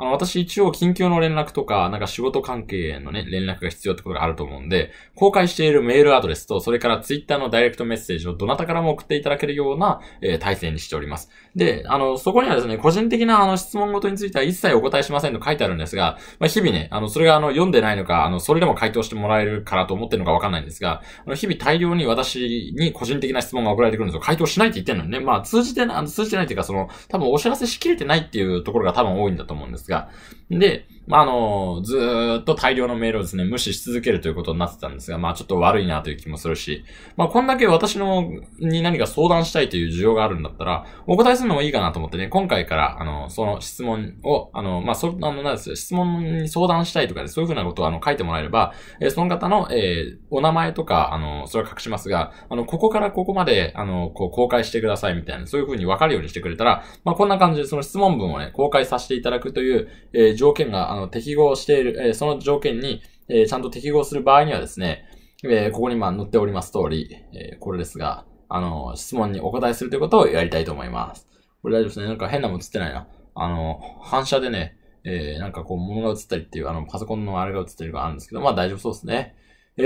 あの、私一応近況の連絡とか、なんか仕事関係のね、連絡が必要ってことがあると思うんで、公開しているメールアドレスと、それからツイッターのダイレクトメッセージをどなたからも送っていただけるような、えー、体制にしております。で、あの、そこにはですね、個人的なあの質問ごとについては一切お答えしませんと書いてあるんですが、まあ、日々ね、あの、それがあの、読んでないのか、あの、それでも回答してもらえるからと思ってるのかわかんないんですが、あの、日々大量に私に個人的な質問が送られてくるんですよ。回答しないって言ってんのにね、まあ、通じてな、通じてないっていうか、その、多分お知らせしきれてないっていうところが多分多いんだと思うんです。ですが。で、まあ、あの、ずーっと大量のメールをですね、無視し続けるということになってたんですが、まあ、ちょっと悪いなという気もするし、まあ、こんだけ私の、に何か相談したいという需要があるんだったら、お答えするのもいいかなと思ってね、今回から、あの、その質問を、あの、まあ、そ、あの、なんですよ、質問に相談したいとかで、そういうふうなことを、あの、書いてもらえれば、えー、その方の、えー、お名前とか、あの、それは隠しますが、あの、ここからここまで、あの、こう、公開してくださいみたいな、そういうふうにわかるようにしてくれたら、まあ、こんな感じで、その質問文をね、公開させていただくという、えー、条件が、の、適合している、えその条件に、えちゃんと適合する場合にはですね、えここにまあ載っております通り、えこれですが、あの、質問にお答えするということをやりたいと思います。これ大丈夫ですね。なんか変なも映ってないな。あの、反射でね、えー、なんかこう物が映ったりっていう、あの、パソコンのあれが映ってるがあるんですけど、まあ大丈夫そうですね。え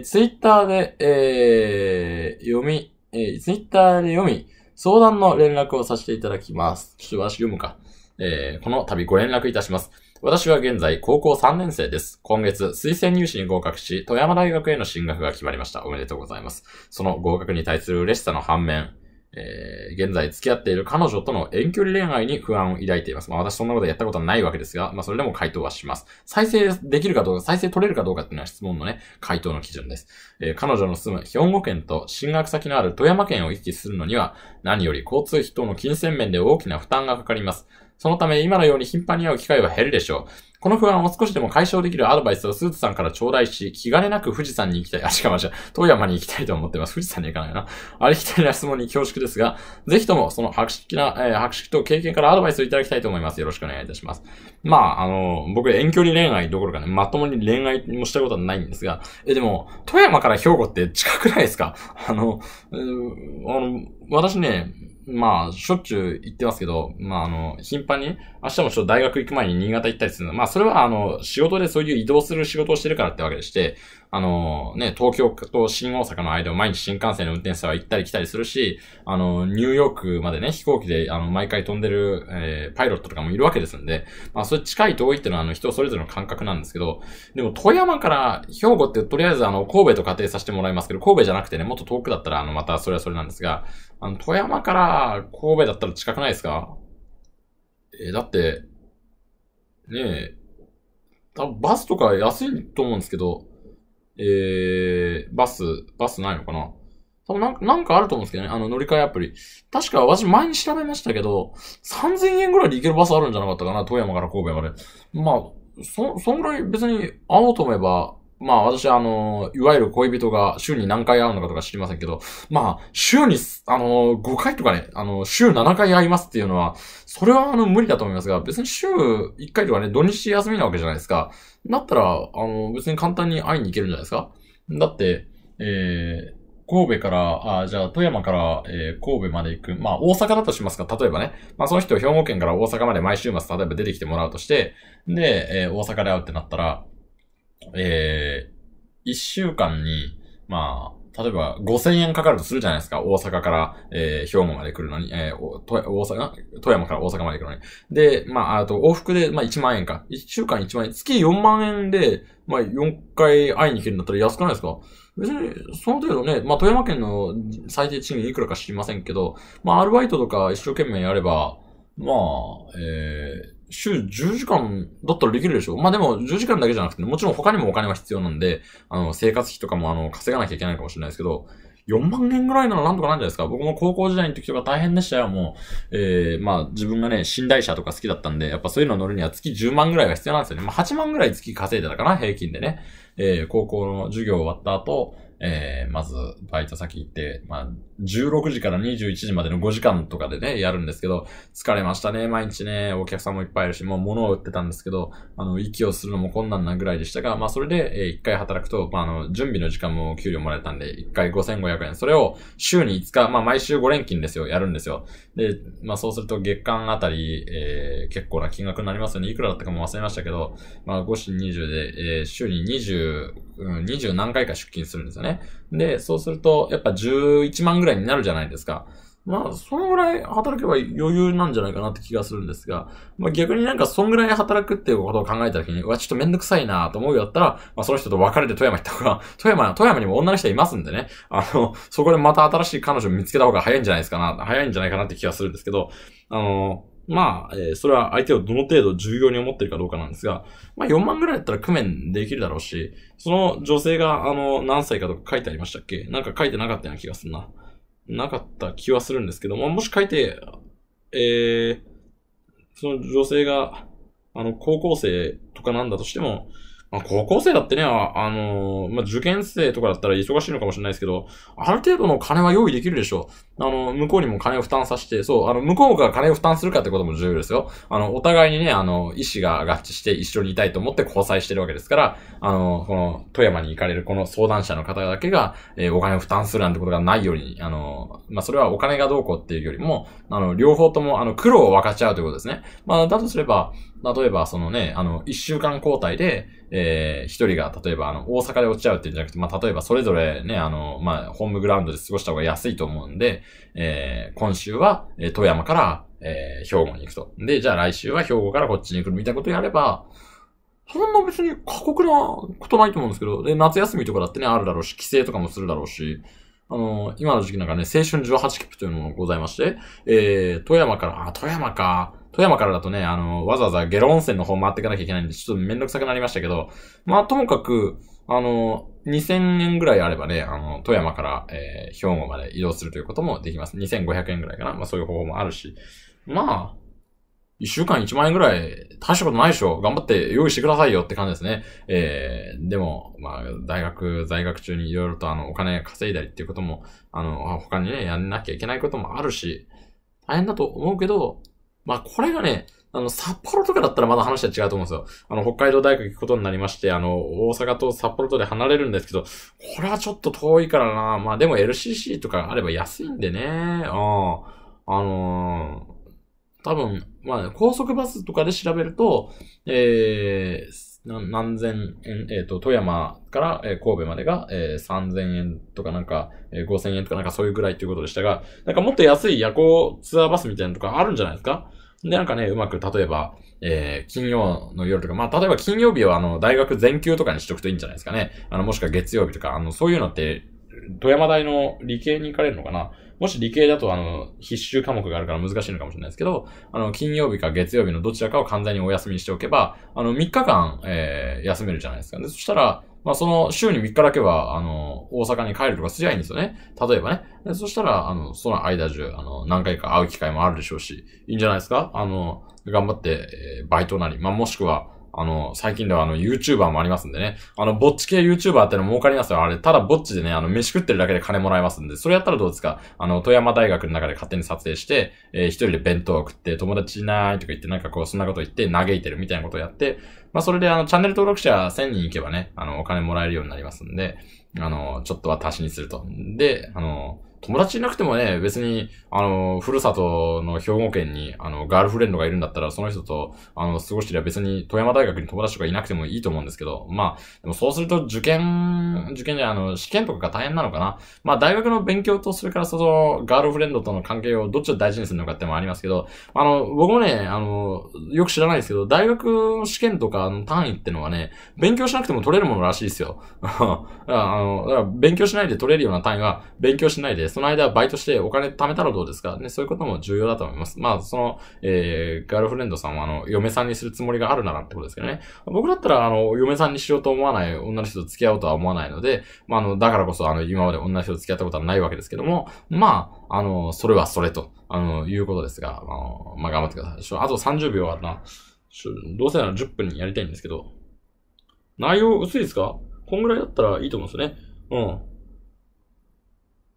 ー、ツイッターで、えー、読み、えー、ツイッターで読み、相談の連絡をさせていただきます。ちょっと私読むか。えー、この度ご連絡いたします。私は現在高校3年生です。今月推薦入試に合格し、富山大学への進学が決まりました。おめでとうございます。その合格に対する嬉しさの反面、えー、現在付き合っている彼女との遠距離恋愛に不安を抱いています。まあ私そんなことやったことはないわけですが、まあそれでも回答はします。再生できるかどうか、再生取れるかどうかっていうのは質問のね、回答の基準です。えー、彼女の住む兵庫県と進学先のある富山県を行き来するのには、何より交通費等の金銭面で大きな負担がかかります。そのため、今のように頻繁に会う機会は減るでしょう。この不安を少しでも解消できるアドバイスをスーツさんから頂戴し、気兼ねなく富士山に行きたい。あ、しかもじゃ富山に行きたいと思ってます。富士山に行かないな。ありきたりな質問に恐縮ですが、ぜひともその白色な、えー、白色と経験からアドバイスをいただきたいと思います。よろしくお願いいたします。まあ、あの、僕遠距離恋愛どころかね、まともに恋愛もしたことはないんですが、え、でも、富山から兵庫って近くないですかあの、あの、私ね、まあ、しょっちゅう行ってますけど、まあ、あの、頻繁に、明日もちょっと大学行く前に新潟行ったりするの。まあ、それは、あの、仕事でそういう移動する仕事をしてるからってわけでして、あの、ね、東京と新大阪の間を毎日新幹線の運転手は行ったり来たりするし、あの、ニューヨークまでね、飛行機で、あの、毎回飛んでる、えー、パイロットとかもいるわけですんで、まあ、それ近い遠いっていうのは、あの、人それぞれの感覚なんですけど、でも、富山から兵庫って、とりあえず、あの、神戸と仮定させてもらいますけど、神戸じゃなくてね、もっと遠くだったら、あの、また、それはそれなんですが、あの、富山から神戸だったら近くないですかえー、だって、ねえ、多分バスとか安いと思うんですけど、えー、バス、バスないのかな多分なんなんかあると思うんですけどね。あの、乗り換えアプリ。確か、私前に調べましたけど、3000円ぐらいで行けるバスあるんじゃなかったかな。富山から神戸まで。まあ、そ、そんぐらい別に会おうと思えば、まあ私はあの、いわゆる恋人が週に何回会うのかとか知りませんけど、まあ、週に、あの、5回とかね、あの、週7回会いますっていうのは、それはあの、無理だと思いますが、別に週1回とかね、土日休みなわけじゃないですか。だったら、あの、別に簡単に会いに行けるんじゃないですか。だって、えー、神戸から、あじゃあ富山から、えー、神戸まで行く。まあ大阪だとしますか、例えばね。まあその人兵庫県から大阪まで毎週末例えば出てきてもらうとして、で、えー、大阪で会うってなったら、えー、1週間に、まあ、例えば5000円かかるとするじゃないですか。大阪から、えー、兵庫まで来るのに、えー、大阪、富山から大阪まで来るのに。で、まあ、あと往復で、まあ1万円か。1週間1万円。月4万円で、まあ4回会いに来るんだったら安くないですか別に、その程度ね、まあ富山県の最低賃金いくらか知りませんけど、まあアルバイトとか一生懸命やれば、まあ、えー、週10時間だったらできるでしょまあ、でも10時間だけじゃなくて、もちろん他にもお金は必要なんで、あの、生活費とかもあの、稼がなきゃいけないかもしれないですけど、4万円ぐらいならなんとかなんじゃないですか。僕も高校時代の時とか大変でしたよ、もう。えー、まあ、自分がね、寝台車とか好きだったんで、やっぱそういうの乗るには月10万ぐらいが必要なんですよね。まあ、8万ぐらい月稼いでたかな、平均でね。えー、高校の授業終わった後、えー、まず、バイト先行って、まあ、16時から21時までの5時間とかでね、やるんですけど、疲れましたね、毎日ね、お客さんもいっぱいいるし、もう物を売ってたんですけど、あの、息をするのも困難なぐらいでしたが、まあそれで、えー、1回働くと、まああの、準備の時間も給料もらえたんで、1回5500円。それを週に5日、まあ毎週5連勤ですよ、やるんですよ。で、まあそうすると月間あたり、えー、結構な金額になりますよね。いくらだったかも忘れましたけど、まあ5時20で、えー、週に20、うん、20何回か出勤するんですよね。で、そうすると、やっぱ11万ぐらいぐらいになるじゃないですか。まあ、そのぐらい働けば余裕なんじゃないかなって気がするんですが、まあ逆になんかそんぐらい働くっていうことを考えた時に、うわ、ちょっとめんどくさいなと思うようだったら、まあその人と別れて富山行った方が、富山、富山にも女の人いますんでね、あの、そこでまた新しい彼女を見つけた方が早いんじゃないですかな、早いんじゃないかなって気がするんですけど、あの、まあ、えー、それは相手をどの程度重要に思ってるかどうかなんですが、まあ4万ぐらいだったら工面できるだろうし、その女性があの、何歳かとか書いてありましたっけなんか書いてなかったような気がするな。なかった気はするんですけど、まもし書いて、えー、その女性が、あの、高校生とかなんだとしても、まあ、高校生だってね、あ、のー、まあ、受験生とかだったら忙しいのかもしれないですけど、ある程度の金は用意できるでしょう。あの、向こうにも金を負担させて、そう、あの、向こうが金を負担するかってことも重要ですよ。あの、お互いにね、あの、意思が合致して一緒にいたいと思って交際してるわけですから、あの、この、富山に行かれるこの相談者の方だけが、えー、お金を負担するなんてことがないように、あの、まあ、それはお金がどうこうっていうよりも、あの、両方とも、あの、苦労を分かち合うということですね。まあ、だとすれば、例えば、そのね、あの、一週間交代で、えー、一人が、例えば、あの、大阪で落ちちゃうっていうんじゃなくて、まあ、例えば、それぞれね、あの、まあ、ホームグラウンドで過ごした方が安いと思うんで、えー、今週は、え富山から、えー、兵庫に行くと。で、じゃあ来週は兵庫からこっちに来るみたいなことやれば、そんな別に過酷なことないと思うんですけど、で、夏休みとかだってね、あるだろうし、帰省とかもするだろうし、あの、今の時期なんかね、青春18切符というのもございまして、えー、富山から、あ、富山か、富山からだとね、あの、わざわざ下呂温泉の方回っていかなきゃいけないんで、ちょっとめんどくさくなりましたけど、まあ、ともかく、あの、2000円ぐらいあればね、あの、富山から、えー、兵庫まで移動するということもできます。2500円ぐらいかな。まあ、そういう方法もあるし。まあ、1週間1万円ぐらい、大したことないでしょ。頑張って用意してくださいよって感じですね。えー、でも、まあ、大学、在学中にいろいろとあの、お金稼いだりっていうことも、あの、他にね、やんなきゃいけないこともあるし、大変だと思うけど、まあ、これがね、あの、札幌とかだったらまだ話は違うと思うんですよ。あの、北海道大学行くことになりまして、あの、大阪と札幌とで離れるんですけど、これはちょっと遠いからな。まあ、でも LCC とかあれば安いんでね。うん。あのー、多分、まあ、高速バスとかで調べると、えー、何千円、えっ、ー、と、富山から、えー、神戸までが、えー、3000円とかなんか、えー、5000円とかなんかそういうぐらいということでしたが、なんかもっと安い夜行ツアーバスみたいなのとかあるんじゃないですかで、なんかね、うまく、例えば、えー、金曜の夜とか、まあ、例えば金曜日はあの、大学全休とかにしとくといいんじゃないですかね。あの、もしくは月曜日とか、あの、そういうのって、富山大の理系に行かれるのかなもし理系だと、あの、必修科目があるから難しいのかもしれないですけど、あの、金曜日か月曜日のどちらかを完全にお休みにしておけば、あの、3日間、えー、休めるじゃないですか。で、そしたら、まあ、その週に3日だけは、あの、大阪に帰るとかすりゃいいんですよね。例えばね。でそしたら、あの、その間中、あの、何回か会う機会もあるでしょうし、いいんじゃないですかあの、頑張って、えー、バイトなり、まあ、もしくは、あの、最近ではあの、YouTuber もありますんでね。あの、ぼっち系 YouTuber っての儲かりますよ。あれ、ただぼっちでね、あの、飯食ってるだけで金もらえますんで、それやったらどうですかあの、富山大学の中で勝手に撮影して、えー、一人で弁当を食って、友達いないとか言って、なんかこう、そんなこと言って嘆いてるみたいなことをやって、まあ、それであの、チャンネル登録者1000人いけばね、あの、お金もらえるようになりますんで、あの、ちょっとは足しにすると。で、あの、友達いなくてもね、別に、あの、ふるさとの兵庫県に、あの、ガールフレンドがいるんだったら、その人と、あの、過ごしてりゃ別に富山大学に友達とかいなくてもいいと思うんですけど、まあ、でもそうすると受験、受験じゃ、あの、試験とかが大変なのかな。まあ、大学の勉強と、それからその、ガールフレンドとの関係をどっちを大事にするのかってもありますけど、あの、僕もね、あの、よく知らないですけど、大学の試験とかの単位ってのはね、勉強しなくても取れるものらしいですよ。あの、勉強しないで取れるような単位は、勉強しないでその間バイトしてお金貯めたらどうですかね、そういうことも重要だと思います。まあ、その、えー、ガールフレンドさんは、あの、嫁さんにするつもりがあるならってことですけどね。僕だったら、あの、嫁さんにしようと思わない、女の人と付き合おうとは思わないので、まあ、あの、だからこそ、あの、今まで女の人と付き合ったことはないわけですけども、まあ、あの、それはそれと、あの、いうことですが、あの、まあ、頑張ってください。あと30秒あるな。どうせなら10分にやりたいんですけど、内容薄いですかこんぐらいだったらいいと思うんですよね。うん。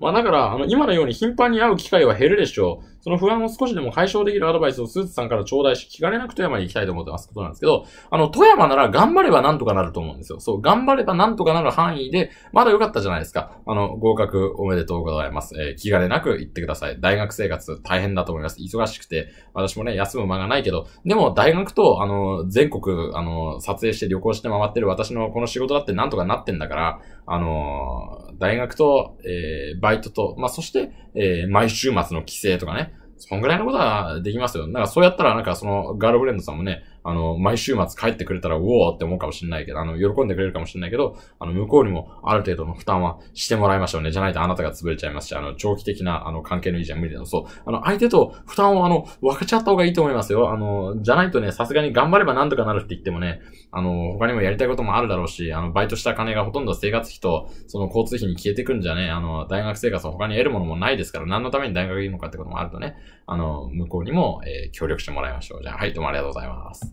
まあだから、あの、今のように頻繁に会う機会は減るでしょう。その不安を少しでも解消できるアドバイスをスーツさんから頂戴し、気兼ねなく富山に行きたいと思ってますことなんですけど、あの、富山なら頑張ればなんとかなると思うんですよ。そう、頑張ればなんとかなる範囲で、まだ良かったじゃないですか。あの、合格おめでとうございます。えー、気兼ねなく行ってください。大学生活大変だと思います。忙しくて、私もね、休む間がないけど、でも大学と、あの、全国、あの、撮影して旅行して回ってる私のこの仕事だってなんとかなってんだから、あのー、大学と、えー、バイトと、まあ、そして、えー、毎週末の帰省とかね、そんぐらいのことはできますよ。なんかそうやったらなんかそのガールフレンドさんもね、あの、毎週末帰ってくれたら、うおーって思うかもしれないけど、あの、喜んでくれるかもしれないけど、あの、向こうにもある程度の負担はしてもらいましょうね。じゃないとあなたが潰れちゃいますし、あの、長期的な、あの、関係の維持は無理だと。そう。あの、相手と負担を、あの、分けちゃった方がいいと思いますよ。あの、じゃないとね、さすがに頑張れば何とかなるって言ってもね、あの、他にもやりたいこともあるだろうし、あの、バイトした金がほとんど生活費と、その交通費に消えてくんじゃね、あの、大学生活は他に得るものもないですから、何のために大学いいのかってこともあるとね、あの、向こうにも、えー、協力してもらいましょう。じゃあ、はい、どうもありがとうございます。